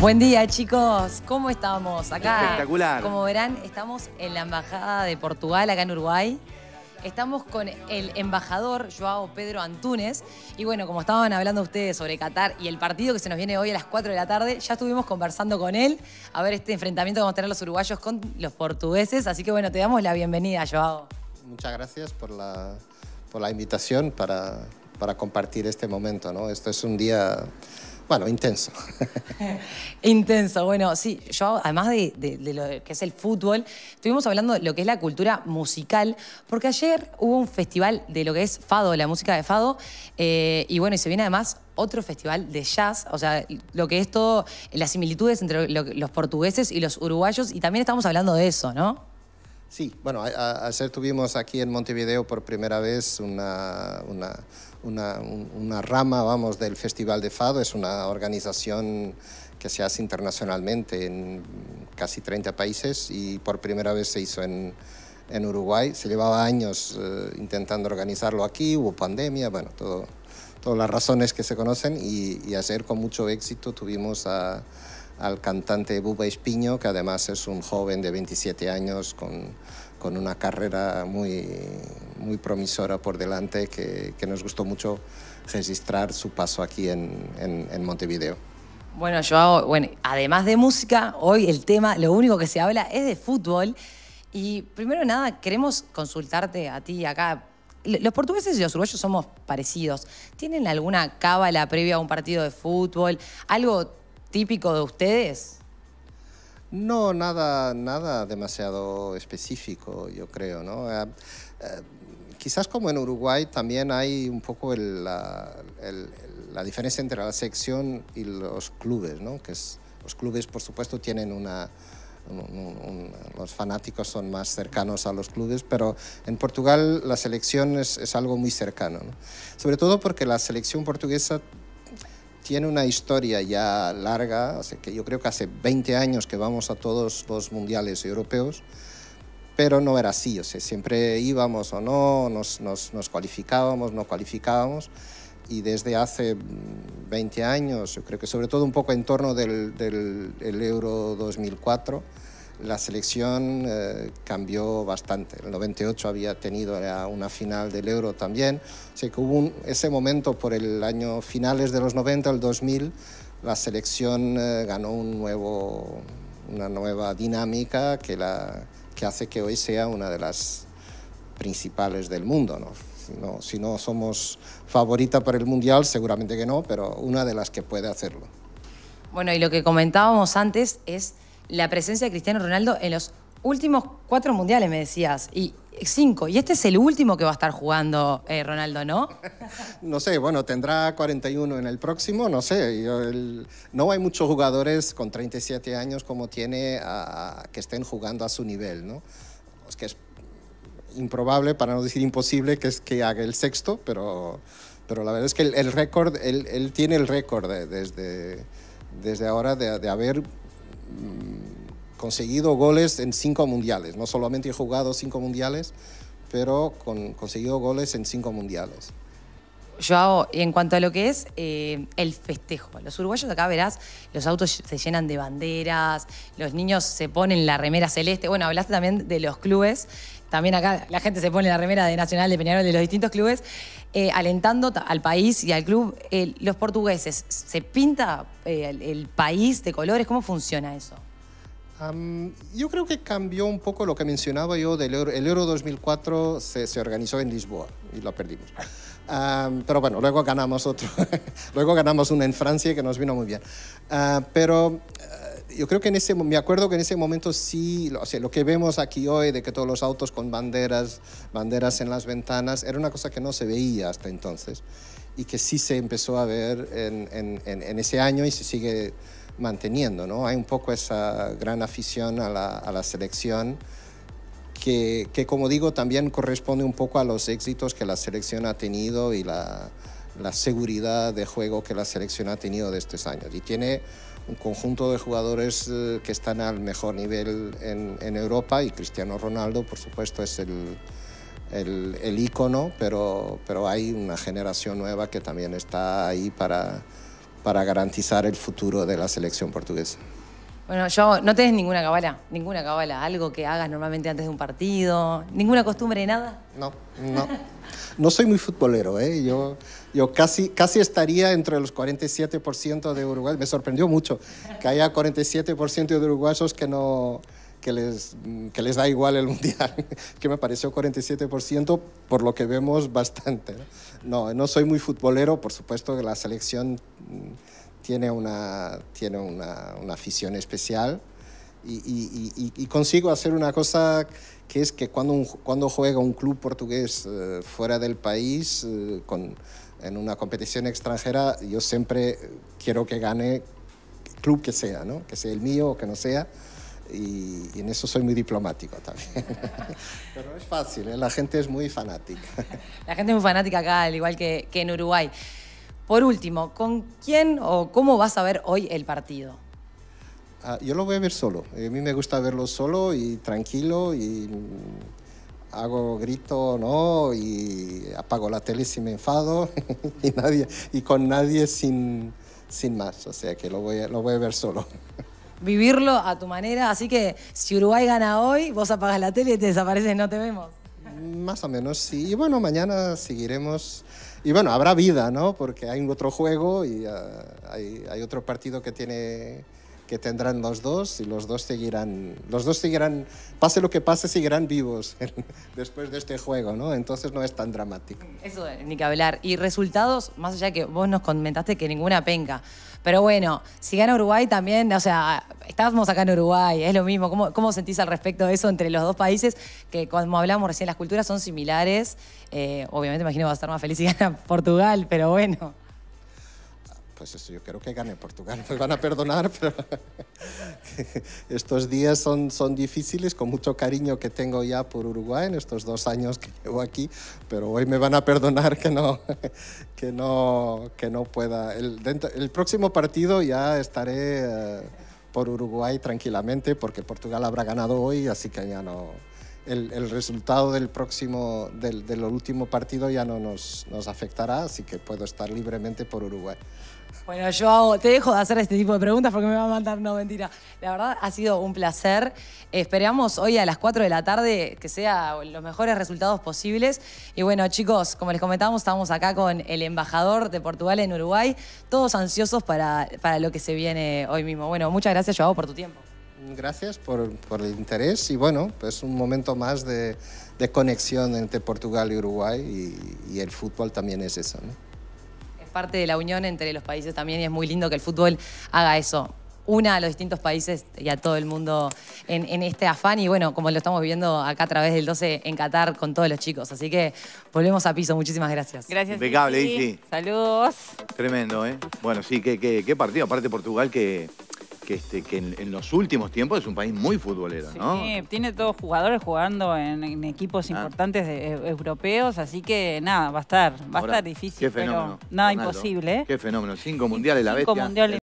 Buen día, chicos. ¿Cómo estamos? Acá, Espectacular. como verán, estamos en la Embajada de Portugal, acá en Uruguay. Estamos con el embajador Joao Pedro Antunes. Y bueno, como estaban hablando ustedes sobre Qatar y el partido que se nos viene hoy a las 4 de la tarde, ya estuvimos conversando con él a ver este enfrentamiento que vamos a tener los uruguayos con los portugueses. Así que bueno, te damos la bienvenida, Joao. Muchas gracias por la, por la invitación para, para compartir este momento. ¿no? Esto es un día bueno, intenso. intenso, bueno, sí, yo además de, lo que es el fútbol, estuvimos hablando de lo que es la cultura musical, porque ayer hubo un festival de lo que es Fado, la música de Fado, eh, y bueno, y se viene además otro festival de jazz, o sea, lo que es todo, las similitudes entre los portugueses y los uruguayos, y también estamos hablando de eso, ¿no? Sí, bueno, ayer tuvimos aquí en Montevideo por primera vez una, una, rama, vamos, del Festival de Fado. Es una organización que se hace internacionalmente en casi 30 países y por primera vez se hizo en, Uruguay. Se llevaba años eh, intentando organizarlo aquí, hubo pandemia, bueno, todo, todas las razones que se conocen y, y ayer con mucho éxito tuvimos a al cantante Buba Espiño, que además es un joven de 27 años con, una carrera muy, muy promisora por delante, que, nos gustó mucho registrar su paso aquí en, Montevideo. Bueno, yo hago, bueno, además de música, hoy el tema, lo único que se habla es de fútbol. Y primero nada, queremos consultarte a ti acá. Los portugueses y los uruguayos somos parecidos. ¿Tienen alguna cábala previa a un partido de fútbol? ¿Algo típico de ustedes? No, nada, nada demasiado específico, yo creo, ¿no? Eh, eh, quizás como en Uruguay también hay un poco la, diferencia entre la sección y los clubes, ¿no? Que los clubes, por supuesto, tienen una, los fanáticos son más cercanos a los clubes, pero en Portugal la selección es, algo muy cercano. Sobre todo porque la selección portuguesa tiene una historia ya larga, que yo creo que hace 20 años que vamos a todos los mundiales europeos, pero no era así, o siempre íbamos o no, nos, nos, nos cualificábamos, no cualificábamos, y desde hace 20 mm, años, yo creo que sobre todo un poco en torno del, Euro 2004, la selección eh, cambió bastante. El 98 había tenido una final del Euro también. sea, que hubo ese momento por el año finales de los 90, el 2000, la selección eh, ganó un nuevo, una nueva dinámica que, la, que hace que hoy sea una de las principales del mundo. ¿no? Si, no, si no somos favorita para el Mundial, seguramente que no, pero una de las que puede hacerlo. Bueno, y lo que comentábamos antes es la presencia de Cristiano Ronaldo en los últimos cuatro mundiales, me decías, y cinco. Y este es el último que va a estar jugando eh, Ronaldo, ¿no? no sé, bueno, tendrá 41 en el próximo, no sé. no hay muchos jugadores con 37 años como tiene a, que estén jugando a su nivel, ¿no? Es que es improbable, para no decir imposible, que, es, que haga el sexto, pero, pero la verdad es que el, récord, él, tiene el récord desde, desde ahora de, de haber conseguido goles en cinco mundiales, no solamente he jugado cinco mundiales, pero con, conseguido goles en cinco mundiales. Joao, en cuanto a lo que es eh, el festejo, los uruguayos acá verás, los autos se llenan de banderas, los niños se ponen la remera celeste. Bueno, hablaste también de los clubes, también acá la gente se pone la remera de Nacional, de Peñarol, de los distintos clubes, eh, alentando al país y al club. Eh, los portugueses, ¿se pinta el país de colores? ¿Cómo funciona eso? yo creo que cambió un poco lo que mencionaba yo del Euro. El Euro 2004 se, organizó en Lisboa y lo perdimos. pero bueno, luego ganamos otro. luego ganamos uno en Francia que nos vino muy bien. Ah, pero eh, yo creo que en ese, me acuerdo que en ese momento sí, lo que vemos aquí hoy de que todos los autos con banderas, banderas en las ventanas, era una cosa que no se veía hasta entonces y que sí se empezó a ver en, en ese año y se sigue manteniendo, ¿no? Hay un poco esa gran afición a la, selección que, como digo, también corresponde un poco a los éxitos que la selección ha tenido y la, seguridad de juego que la selección ha tenido de estos años. Y tiene un conjunto de jugadores eh, que están al mejor nivel en, Europa y Cristiano Ronaldo, por supuesto, es el, icono, ícono, pero, pero hay una generación nueva que también está ahí para para garantizar el futuro de la selección portuguesa. Bueno, yo no tenés ninguna cabala, ninguna cabala, algo que hagas normalmente antes de un partido, ninguna costumbre, nada. No, no. No soy muy futbolero, ¿eh? Yo, yo casi, casi estaría entre los 47% de Uruguay. Me sorprendió mucho que haya 47% de uruguayos que no, que les, que les da igual el mundial, que me pareció 47%, por lo que vemos bastante. No, no soy muy futbolero, por supuesto que la selección mm, tiene una, tiene una, una afición especial y, consigo hacer una cosa que es que cuando, cuando juega un club portugués eh, fuera del país, eh, con, en una competición extranjera, yo siempre quiero que gane club que sea, ¿no? que sea el mío o que no sea y, en eso soy muy diplomático también. Pero no es fácil, ¿eh? la gente es muy fanática. La gente es muy fanática acá, al igual que, que en Uruguay. Por último, ¿con quién o cómo vas a ver hoy el partido? Ah, yo lo voy a ver solo. A mí me gusta verlo solo y tranquilo y hago grito, ¿no? Y apago la tele si me enfado y, nadie, y con nadie sin, sin más. O sea que lo voy lo voy a ver solo vivirlo a tu manera. Así que si Uruguay gana hoy, vos apagas la tele y te desapareces, no te vemos. Más o menos, sí. Y bueno, mañana seguiremos. Y bueno, habrá vida, ¿no? Porque hay otro juego y ah, hay, hay otro partido que tiene que tendrán los dos y los dos seguirán, los dos seguirán, pase lo que pase, seguirán vivos después de este juego, ¿no? Entonces no es tan dramático. Eso eh, ni que hablar. Y resultados, más allá que vos nos comentaste que ninguna penca. Pero bueno, si gana Uruguay también, o sea, estábamos acá en Uruguay, es lo mismo. ¿Cómo, cómo sentís al respecto de eso entre los dos países? Que como hablamos recién, las culturas son similares. Eh, obviamente, imagino va a estar más feliz si gana Portugal, pero bueno pues eso, yo creo que gane Portugal. me van a perdonar, pero estos días son, son difíciles, con mucho cariño que tengo ya por Uruguay en estos dos años que llevo aquí, pero hoy me van a perdonar que no, que no, que no pueda. El, dentro, el próximo partido ya estaré eh, por Uruguay tranquilamente, porque Portugal habrá ganado hoy, así que ya no el, resultado del próximo, del, último partido ya no nos, afectará, así que puedo estar libremente por Uruguay. Bueno, yo te dejo de hacer este tipo de preguntas porque me va a mandar no mentira. La verdad ha sido un placer. Esperamos hoy a las 4 de la tarde que sea los mejores resultados posibles. Y bueno, chicos, como les comentábamos, estamos acá con el embajador de Portugal en Uruguay, todos ansiosos para, para lo que se viene hoy mismo. Bueno, muchas gracias, Joao, por tu tiempo. Gracias por, por, el interés y bueno, pues un momento más de, de conexión entre Portugal y Uruguay y, el fútbol también es eso. ¿no? Es parte de la unión entre los países también y es muy lindo que el fútbol haga eso una a los distintos países y a todo el mundo en, en, este afán. Y bueno, como lo estamos viviendo acá a través del 12 en Qatar con todos los chicos. Así que volvemos a piso. Muchísimas gracias. Gracias. Impecable, Saludos. Tremendo, ¿eh? Bueno, sí, qué, qué, qué partido. Aparte Portugal que que, este, que en, los últimos tiempos es un país muy futbolero, ¿no? Sí, tiene todos jugadores jugando en, equipos ah. importantes e, europeos, así que nada, va a estar, va a estar difícil. Pero, nada imposible. ¿eh? Qué fenómeno. Cinco mundiales, la bestia.